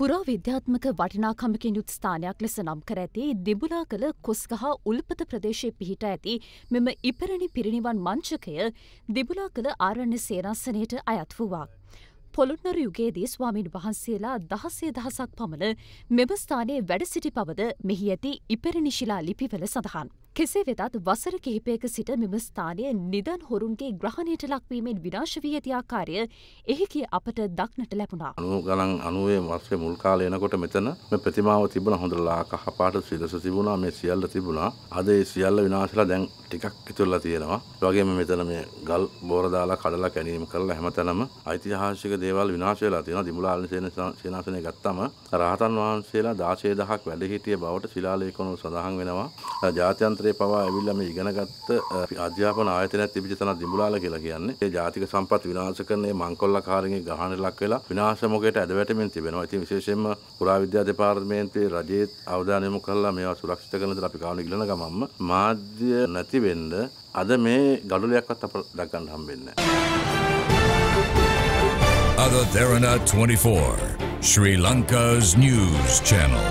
පුරා විද්‍යාත්මක වටිනාකමකින් යුත් ස්ථානයක් ලෙස නම් කර ඇති දිබුලා කළ කොස්ගහ උල්පත ප්‍රදේශයේ පිහිට ඇති මෙම ඉපරණි පිරිනිවන් මංචකය දිබුලා කළ ආරණ්‍ය සේරස්සනයට අයත් වූවා. පොළොන්නර යුගයේදී ස්වාමීන් වහන්සේලා දහසේ දහසක් පමණ මෙම ස්ථානයේ වැඩ සිටි පවද මෙහි ඇති ඉපෙරනිශිලා ලිපිවල සඳහන්. කෙසේ වෙතත් වසර කිහිපයක සිට මෙම ස්ථානය නිදන් හොරුන්ගේ ග්‍රහණයට ලක්වීමෙන් විනාශවී ඇති ආකාරය එහිකි අපට දක්නට ලැබුණා. අනු ගණන් අනුවේ වස්සේ මුල්කාල එනකොට මෙතන ප්‍රතිමාව තිබුණ හොඳලා කහපාට සිදස තිබුණා මේ සියල්ල තිබුණා අද ඒ සියල්ල විනාශලා දැන් ටිකක් ඉතුරලා තියෙනවා. වගේම මෙතන මේ ගල් බෝරදාලා කඩලා කැනීම කරලා හැමතැනම ඓතිහාසික දේවල් විනාශ වෙලා තියෙනවා. දිමුලාලන සේනාසනය ගත්තම රහතන් වහන්සේලා 16000ක් වැඩ හිටිය බවට ශිලාලේඛන සඳහන් වෙනවා. ජාත්‍යන්තර වනාන්තරයේ පවා ඇවිල්ලා මේ ඉගෙනගත්ත අධ්‍යාපන ආයතනයක් තිබිච්ච තන දිඹුලාල කියලා කියන්නේ. ඒ ජාතික සම්පත් විනාශ කරන මේ මංකොල්ලකාරයන්ගේ ගහන ලක් වෙලා විනාශ මොගයට ඇදවැටෙමින් තිබෙනවා. ඉතින් විශේෂයෙන්ම පුරාවිද්‍යා දෙපාර්තමේන්තුවේ රජයේ අවධානය යොමු කරලා මේවා සුරක්ෂිත කරන දේ අපි කාවන ඉගෙන ගමන්ම මාධ්‍ය නැති වෙන්න අද මේ ගඩොලයක්වත් අපට දක් ගන්න හම්බෙන්නේ නැහැ. අද Dharana 24 Sri Lanka's news channel.